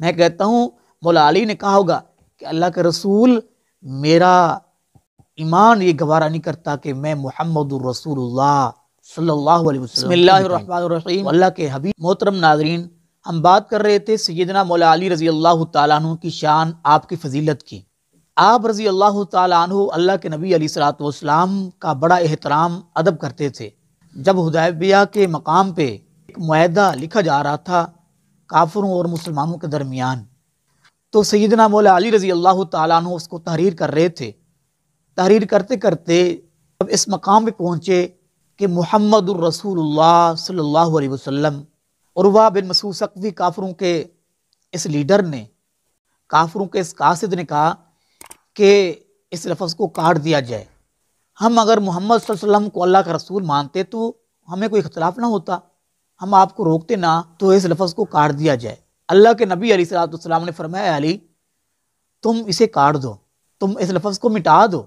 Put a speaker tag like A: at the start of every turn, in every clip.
A: मैं कहता हूँ मौला अली ने कहा होगा कि अल्लाह के रसूल मेरा ईमान ये गवारा नहीं करता कि मैं मोहम्मद अल्लाह के हबीब मोहतरम नाजरीन हम बात कर रहे थे सैदना मौला अली रजी अल्लाह तु की शान आपकी फजीलत की आप रजी अल्लाह तु अल्लाह के नबी अली सलाम का बड़ा एहतराम अदब करते थे जब हुदैबिया के मकाम पर एक माहा लिखा जा रहा था काफरों और मुसलमानों के दरमियान तो सैदना मौल अली रज़ी अल्लाह तु उसको तहरीर कर रहे थे तहरीर करते करते अब इस मकाम पर पहुँचे कि मोहम्मद रसूलुल्लाह अलैहि वसल्लम और वह बिन मसूद काफरों के इस लीडर ने काफरों के इस कासिद ने कहा कि इस लफ्ज़ को काट दिया जाए हम अगर मोहम्मद को अल्लाह का रसूल मानते तो हमें कोई इख्तलाफ ना होता हम आपको रोकते ना तो इस लफज को काट दिया जाए अल्लाह के नबी अली सलाम ने फरमाया अली तुम इसे काट दो तुम इस लफज को मिटा दो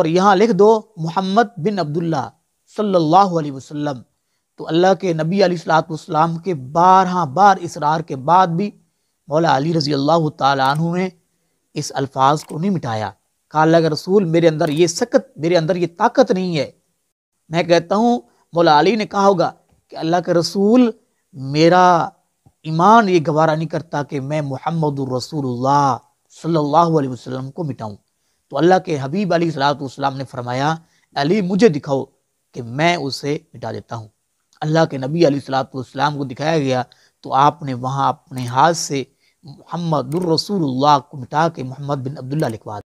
A: और यहाँ लिख दो मोहम्मद बिन अब्दुल्ला सल्लल्लाहु अलैहि वसल्लम तो अल्लाह के नबी सलाम के बारह बार इसरार के बाद भी मौला अली रज़ी अल्लाह तु ने इस अल्फाज को नहीं मिटाया कहा के रसूल मेरे अंदर ये सकत मेरे अंदर ये ताकत नहीं है मैं कहता हूँ मौला अली ने कहा होगा कि अल्लाह के रसूल मेरा ईमान ये गवारा नहीं करता कि मैं मोहम्मद सल्लल्लाहु अलैहि वसल्लम को मिटाऊं तो अल्लाह के हबीब अली सलाम ने फरमाया अली मुझे दिखाओ कि मैं उसे मिटा देता हूँ अल्लाह के नबी अली सलाम को दिखाया गया तो आपने वहाँ अपने हाथ से मोहम्मद रसूल को मिटा के मोहम्मद बिन अब्दुल्ला लिखवा